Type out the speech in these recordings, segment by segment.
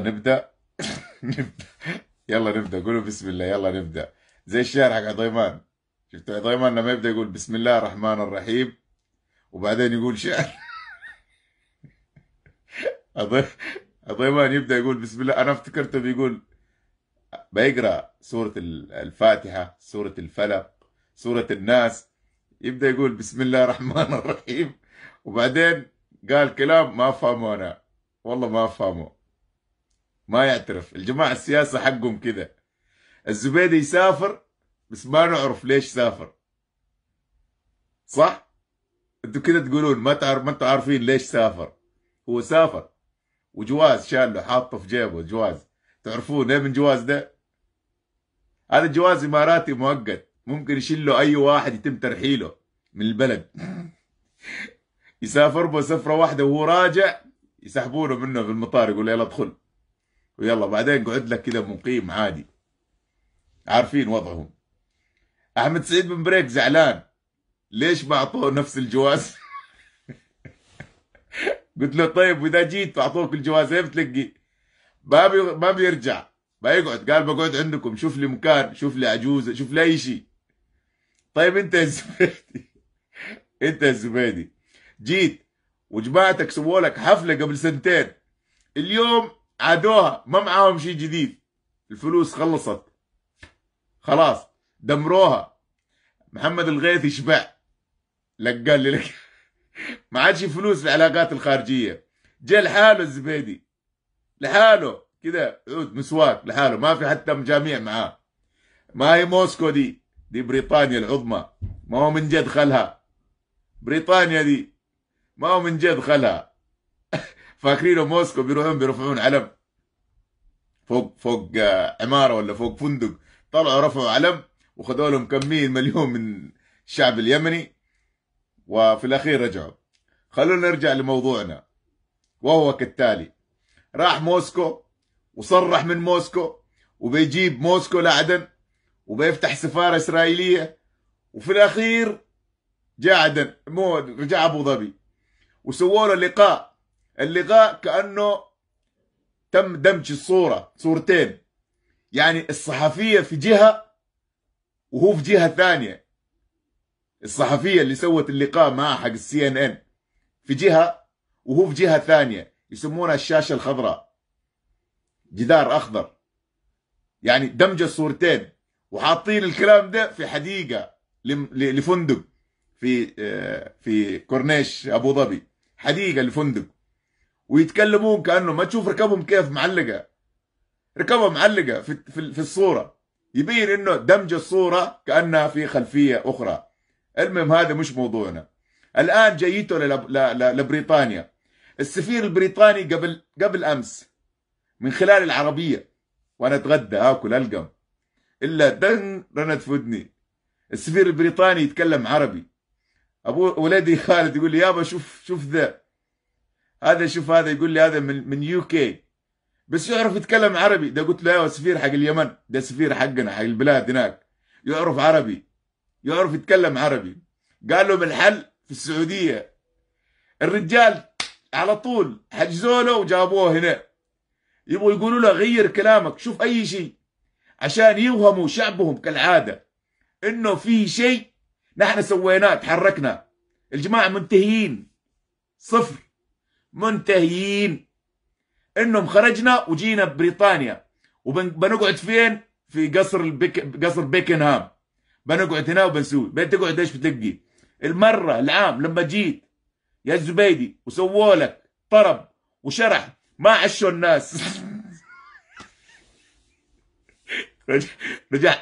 نبدا يلا نبدا قولوا بسم الله يلا نبدا زي الشعر حق عضيمان شفت عضيمان لما يبدا يقول بسم الله الرحمن الرحيم وبعدين يقول شعر عضيمان يبدا يقول بسم الله انا افتكرته بيقول بيقرا سوره الفاتحه سوره الفلق سوره الناس يبدا يقول بسم الله الرحمن الرحيم وبعدين قال كلام ما فهمه انا والله ما فهمه ما يعترف الجماعة السياسة حقهم كذا الزبيدي يسافر بس ما نعرف ليش سافر صح؟ انتوا كده تقولون ما تعرف ما انتوا عارفين ليش سافر هو سافر وجواز شاله حاطه في جيبه جواز تعرفون ايه من جواز ده؟ هذا الجواز اماراتي مؤقت ممكن يشيل له اي واحد يتم ترحيله من البلد يسافر به سفره واحده وهو راجع يسحبونه منه في المطار يقول يلا ادخل ويلا بعدين قعد لك كذا مقيم عادي عارفين وضعهم احمد سعيد بن بريك زعلان ليش ما اعطوه نفس الجواز قلت له طيب واذا جيت اعطوك الجواز ايه بتلقي ما بي... ما بيرجع ما يقعد قال بقعد عندكم شوف لي مكان شوف لي عجوزه شوف لي اي شيء طيب انت يا الزبيدي انت يا الزبيدي جيت وجماعتك سووا لك حفله قبل سنتين اليوم عادوها ما معاهم شيء جديد الفلوس خلصت خلاص دمروها محمد الغيثي يشبع لك قال لي لك ما عادش فلوس العلاقات الخارجيه جاء لحاله الزبيدي لحاله كذا عود مسواك لحاله ما في حتى مجاميع معاه ما هي موسكو دي دي بريطانيا العظمى ما هو من جد خلها بريطانيا دي ما هو من جد خلها فاكرينه موسكو بيروحون بيرفعون علم فوق فوق آه، عماره ولا فوق فندق طلعوا رفعوا علم وخذوا لهم كميه مليون من الشعب اليمني وفي الاخير رجعوا خلونا نرجع لموضوعنا وهو كالتالي راح موسكو وصرح من موسكو وبيجيب موسكو لعدن وبيفتح سفاره اسرائيليه وفي الاخير جاء عدن مو رجع ابو ظبي وسووا له لقاء اللقاء كانه تم دمج الصوره صورتين يعني الصحفيه في جهه وهو في جهه ثانيه الصحفيه اللي سوت اللقاء مع حق السي ان ان في جهه وهو في جهه ثانيه يسمونها الشاشه الخضراء جدار اخضر يعني دمج الصورتين وحاطين الكلام ده في حديقه لفندق في آه، في كورنيش ابو ظبي حديقه لفندق ويتكلمون كانه ما تشوف ركبهم كيف معلقه ركبها معلقه في في الصوره يبين انه دمج الصوره كانها في خلفيه اخرى المهم هذا مش موضوعنا الان جيته لبريطانيا السفير البريطاني قبل قبل امس من خلال العربيه وانا اتغدى اكل القم الا دن رنت في ودني السفير البريطاني يتكلم عربي ابو ولدي خالد يقول لي يابا شوف شوف ذا هذا شوف هذا يقول لي هذا من من يو كي بس يعرف يتكلم عربي ده قلت له ايوه سفير حق اليمن ده سفير حقنا حق البلاد هناك يعرف عربي يعرف يتكلم عربي قال لهم الحل في السعوديه الرجال على طول حجزوا له وجابوه هنا يبغوا يقولوا له غير كلامك شوف اي شيء عشان يوهموا شعبهم كالعاده انه في شيء نحن سويناه تحركنا الجماعه منتهيين صفر منتهيين انهم خرجنا وجينا بريطانيا وبنقعد فين في قصر البيك... قصر بيكنهام بنقعد هنا وبنسوي بتقعد ايش بتلقي المره العام لما جيت يا الزبيدي وسووا لك طرب وشرح ما عشوا الناس رجع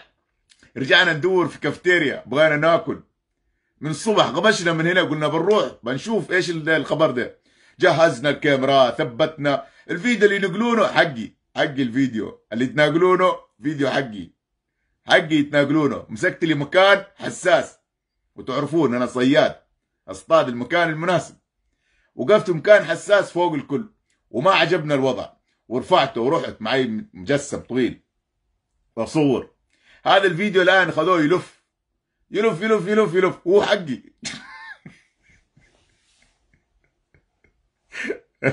رجعنا ندور في كافتيريا بغينا ناكل من الصبح غبشنا من هنا قلنا بنروح بنشوف ايش الخبر ده جهزنا الكاميرا ثبتنا الفيديو اللي ينقلونه حقي حقي الفيديو اللي يتناقلونه فيديو حقي حقي يتناقلونه مسكت لي مكان حساس وتعرفون انا صياد اصطاد المكان المناسب وقفت مكان حساس فوق الكل وما عجبنا الوضع ورفعته ورحت معي مجسم طويل بصور هذا الفيديو الان خذوه يلف يلف يلف يلف يلف هو حقي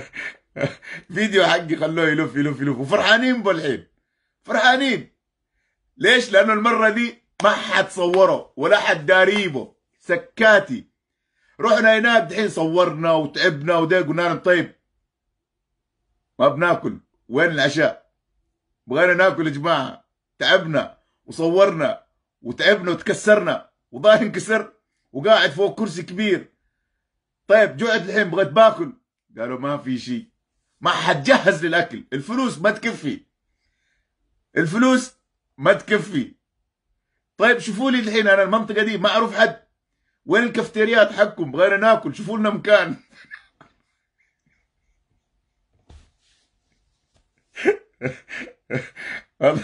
فيديو حقي خلوه يلف يلف يلف وفرحانين بالحين فرحانين ليش؟ لانه المره دي ما حد صوره ولا حد داريبه سكاتي رحنا هناك دحين صورنا وتعبنا وده قلنا لهم طيب ما بناكل وين العشاء؟ بغينا ناكل يا جماعه تعبنا وصورنا وتعبنا وتكسرنا وظهري انكسر وقاعد فوق كرسي كبير طيب جوعت الحين بغيت باكل قالوا ما في شيء ما حد جهز للاكل الفلوس ما تكفي الفلوس ما تكفي طيب شوفوا لي الحين انا المنطقه دي ما اعرف حد وين الكافتيريات حقكم بغينا ناكل شوفوا لنا مكان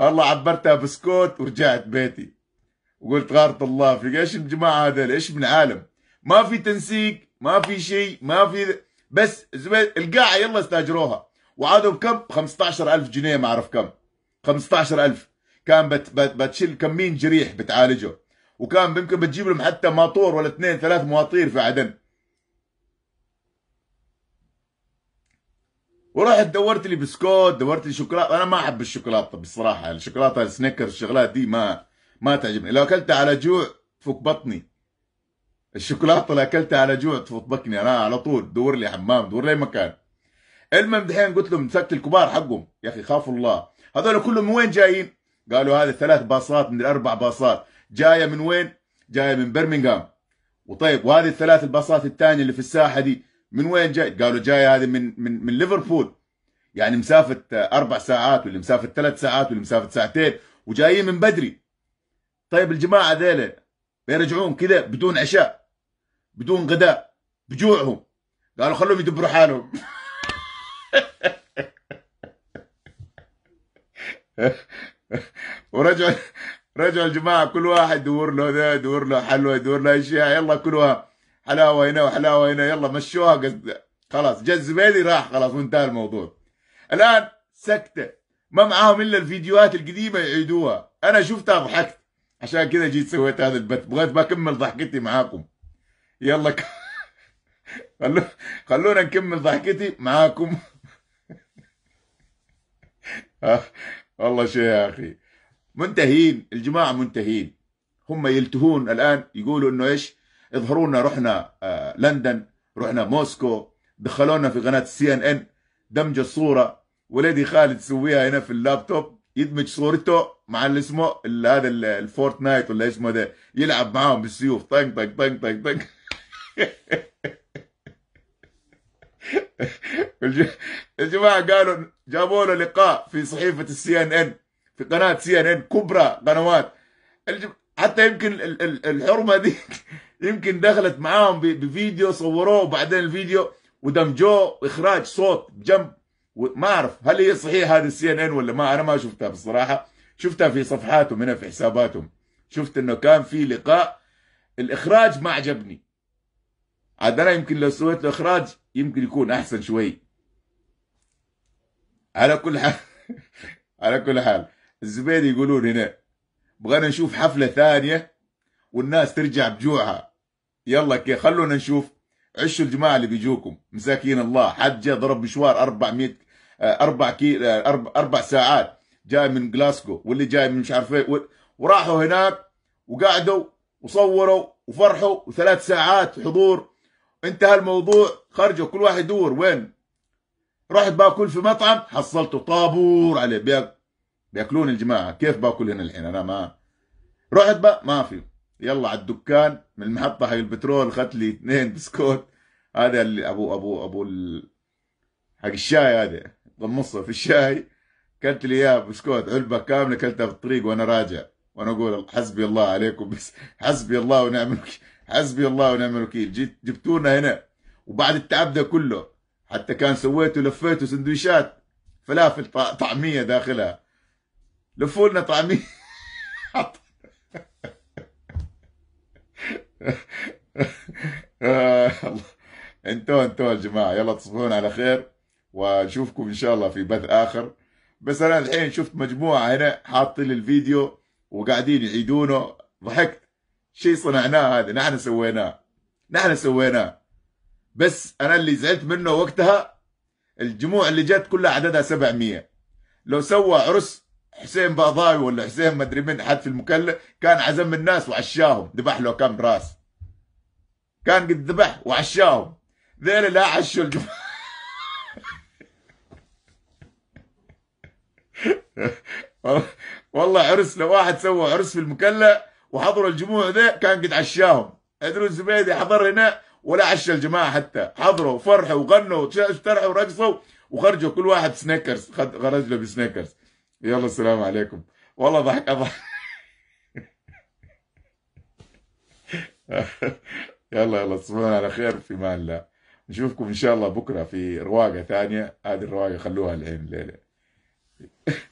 الله عبرتها بسكوت ورجعت بيتي وقلت غارة الله في ايش الجماعه هذول ايش من عالم ما في تنسيق ما في شيء ما في بس زبيد القاعه يلا استاجروها وعادوا بكم 15000 جنيه ما اعرف كم 15000 كان بت بت بتشيل كمين جريح بتعالجه وكان يمكن بتجيب لهم حتى ماطور ولا اثنين ثلاث مواطير في عدن ورحت دورت لي بسكوت دورت لي شوكولاته انا ما احب الشوكولاته بصراحه الشوكولاته السنيكرز الشغلات دي ما ما تعجبني لو اكلتها على جوع فك بطني الشوكولاته اللي اكلتها على جوع تفطبكني انا على طول دور لي حمام دور لي مكان المهم دحين قلت لهم مسكت الكبار حقهم يا اخي خافوا الله هذول كلهم من وين جايين؟ قالوا هذه ثلاث باصات من الاربع باصات جايه من وين؟ جايه من برمنغهام وطيب وهذه الثلاث الباصات الثانيه اللي في الساحه دي من وين جاي؟ قالوا جايه هذه من من من ليفربول يعني مسافه اربع ساعات واللي مسافه ثلاث ساعات واللي مسافه ساعتين وجايين من بدري طيب الجماعه ذيلا بيرجعون كذا بدون عشاء بدون غداء بجوعهم قالوا خلوهم يدبروا حالهم ورجعوا رجعوا الجماعة كل واحد دور له ذا دور له حلوة دور له أشياء يلا كلها حلاوة هنا وحلاوة هنا يلا مشوها قصد خلاص جا الزبيدي راح خلاص وانتهى الموضوع الآن سكتة ما معاهم إلا الفيديوهات القديمة يعيدوها أنا شفتها ضحكت عشان كذا جيت سويت هذا البث بغيت بكمل ضحكتي معاكم يلا ك... خلو... خلونا نكمل ضحكتي معاكم آه، والله شيء يا اخي منتهين الجماعه منتهين هم يلتهون الان يقولوا انه ايش اظهرونا رحنا آه لندن رحنا موسكو دخلونا في قناه سي ان ان دمج الصوره ولدي خالد سويها هنا في اللابتوب يدمج صورته مع اللي اسمه هذا الفورتنايت ولا اسمه ده يلعب معاهم بالسيوف طنق طنق طنق طنق طنق الجماعه قالوا جابوا له لقاء في صحيفه السي ان ان في قناه سي ان ان كبرى قنوات حتى يمكن الحرمه دي يمكن دخلت معاهم بفيديو صوروه وبعدين الفيديو ودمجوه اخراج صوت جنب ما اعرف هل هي صحيح هذه السي ان ان ولا ما انا ما شفتها بصراحه شفتها في صفحاتهم هنا في حساباتهم شفت انه كان في لقاء الاخراج ما عجبني عاد انا يمكن لو سويت له اخراج يمكن يكون احسن شوي على كل حال على كل حال الزبيدي يقولون هنا بغينا نشوف حفله ثانيه والناس ترجع بجوعها يلا كي خلونا نشوف عشوا الجماعه اللي بيجوكم مساكين الله حد جاء ضرب مشوار 400 آه، اربع كيلو آه، اربع ساعات جاي من جلاسكو واللي جاي من مش عارف ايه وراحوا هناك وقعدوا وصوروا وفرحوا وثلاث ساعات حضور انتهى الموضوع خرجوا كل واحد يدور وين رحت باكل في مطعم حصلته طابور عليه بياك بياكلون الجماعه كيف باكل هنا الحين انا ما رحت بقى ما في يلا على الدكان من المحطه حق البترول اخذت لي اثنين بسكوت هذا اللي ابو ابو ابو ال... حق الشاي هذا غمصه في الشاي كلت لي اياه بسكوت علبه كامله كلتها في الطريق وانا راجع وانا اقول حسبي الله عليكم بس حسبي الله ونعم الوكيل حسبي الله ونعم الوكيل جيت جبتونا هنا وبعد التعب ده كله حتى كان سويته لفيته سندويشات فلافل طعميه داخلها لفوا لنا طعميه انتوا انتوا يا جماعه يلا تصبحون على خير ونشوفكم ان شاء الله في بث اخر بس انا الحين شفت مجموعه هنا حاطين الفيديو وقاعدين يعيدونه ضحكت شيء صنعناه هذا نحن سويناه نحن سويناه بس انا اللي زعلت منه وقتها الجموع اللي جت كلها عددها 700 لو سوى عرس حسين باضاوي ولا حسين ما ادري من حد في المكلة كان عزم الناس وعشاهم ذبح له كم راس كان قد ذبح وعشاهم ذيل لا عشوا الجموع والله عرس لو واحد سوى عرس في المكلة وحضر الجموع ذا كان قد عشاهم ادري الزبيدي حضر هنا ولا عشى الجماعه حتى حضروا وفرحوا وغنوا وترحوا ورقصوا وخرجوا كل واحد سنيكرز خرج له بسنيكرز يلا السلام عليكم والله ضحك اضحك يلا يلا تصبحون على خير في مان الله نشوفكم ان شاء الله بكره في رواقه ثانيه هذه الرواقه خلوها الحين الليله